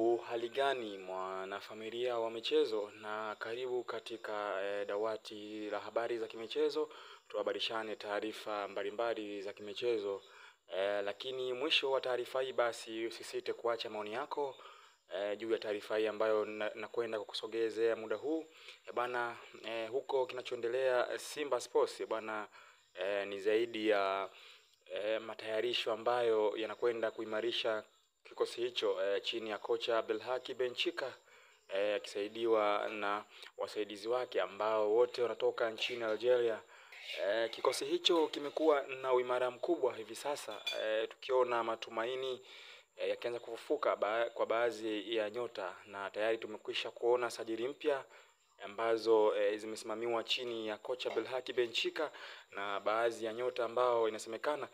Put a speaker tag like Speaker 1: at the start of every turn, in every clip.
Speaker 1: Uhali gani mwanafamilia wa michezo, na karibu katika e, dawati la habari za kimichezo. Tuhabarishane taarifa mbalimbali za kimichezo e, lakini mwisho wa taarifa hii basi usisite kuacha maoni yako e, juu ya taarifa hii ambayo nakwenda na kukusogezea muda huu e, bana e, huko kinachoendelea Simba Sports bana e, ni zaidi ya e, matayarisho ambayo yanakwenda kuimarisha Kikosi hicho eh, chini ya kocha Abdelhaki Benchika eh, akisaidiwa eh, na wasaidizi wake ambao wote wanatoka nchini Algeria. Eh, kikosi hicho kimekuwa na uimara mkubwa hivi sasa eh, tukiona matumaini eh, yakianza kufufuka ba kwa baadhi ya nyota, na tayari tumekwisha kuona sajili mpya ambazo eh, zimesimamiwa chini ya kocha Belhaki Benchika na baadhi ya nyota ambao inasemekana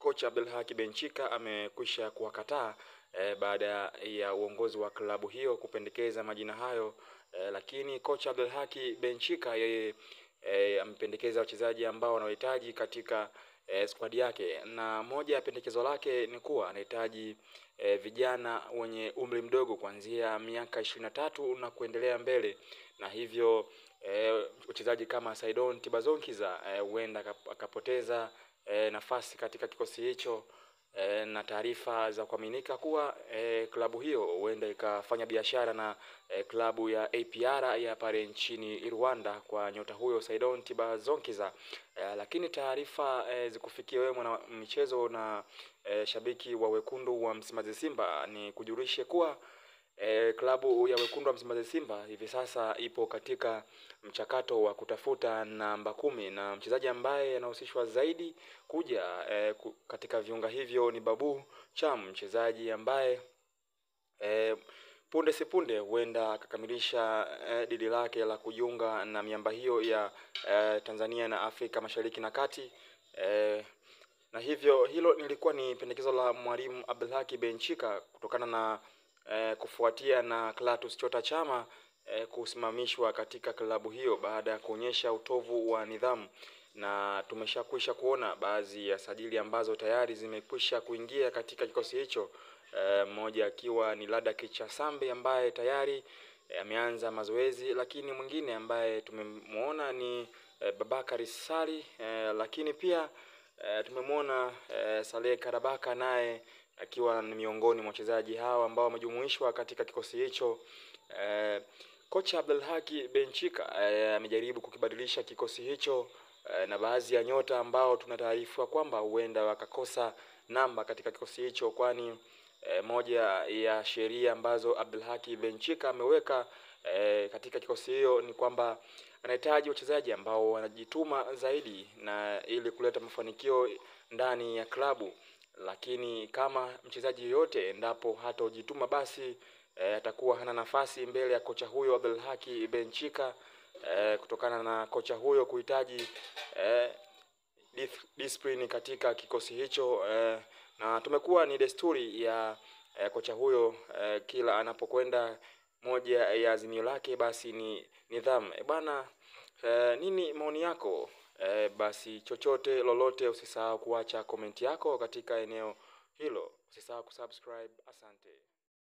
Speaker 1: Kocha Abdelhaki Benchika amekwisha kuwakataa e, baada ya uongozi wa klabu hiyo kupendekeza majina hayo e, lakini kocha Abdelhaki Benchika yeye e, amependekeza wachezaji ambao wanahitaji katika e, squad yake, na moja ya pendekezo lake ni kuwa anahitaji e, vijana wenye umri mdogo kuanzia miaka ishirini na tatu na kuendelea mbele, na hivyo wachezaji e, kama Saidon Tibazonkiza huenda e, akapoteza e, nafasi katika kikosi hicho e, na taarifa za kuaminika kuwa e, klabu hiyo huenda ikafanya biashara na e, klabu ya APR ya pale nchini Rwanda kwa nyota huyo Saidon Tibazonkiza. E, lakini taarifa e, zikufikia wewe mwana michezo na e, shabiki wa wekundu wa Msimbazi Simba, ni kujulishe kuwa E, klabu ya wekundu wa Msimbazi Simba hivi sasa ipo katika mchakato wa kutafuta namba kumi na mchezaji ambaye anahusishwa zaidi kuja e, katika viunga hivyo ni Babu Cham, mchezaji ambaye e, punde sipunde huenda akakamilisha e, dili lake la kujiunga na miamba hiyo ya e, Tanzania na Afrika Mashariki na Kati e, na hivyo hilo lilikuwa ni pendekezo la mwalimu Abdulhaki Benchika kutokana na eh, kufuatia na Clatous Chota Chama eh, kusimamishwa katika klabu hiyo baada ya kuonyesha utovu wa nidhamu na tumeshakwisha kuona baadhi ya sajili ambazo tayari zimekwisha kuingia katika kikosi hicho, eh, mmoja e, akiwa ni Lada Kicha Sambe ambaye tayari e, ameanza mazoezi, lakini mwingine ambaye tumemwona ni e, eh, Babakari Sali e, lakini pia Eh, tumemwona eh, Saleh Karabaka naye akiwa ni miongoni mwa wachezaji hawa ambao wamejumuishwa katika kikosi hicho. Eh, kocha Abdulhaki Benchika eh, amejaribu kukibadilisha kikosi hicho eh, na baadhi ya nyota ambao tuna kwamba huenda wakakosa namba katika kikosi hicho, kwani eh, moja ya sheria ambazo Abdulhaki Benchika ameweka e, katika kikosi hiyo ni kwamba anahitaji wachezaji ambao wanajituma zaidi na ili kuleta mafanikio ndani ya klabu, lakini kama mchezaji yoyote endapo hatojituma basi e, atakuwa hana nafasi mbele ya kocha huyo Abdelhaki Benchika e, kutokana na kocha huyo kuhitaji e, discipline katika kikosi hicho e, na tumekuwa ni desturi ya e, kocha huyo e, kila anapokwenda moja ya azimio lake basi ni nidhamu. E bwana e, nini maoni yako? E, basi chochote lolote, usisahau kuacha komenti yako katika eneo hilo, usisahau kusubscribe. Asante.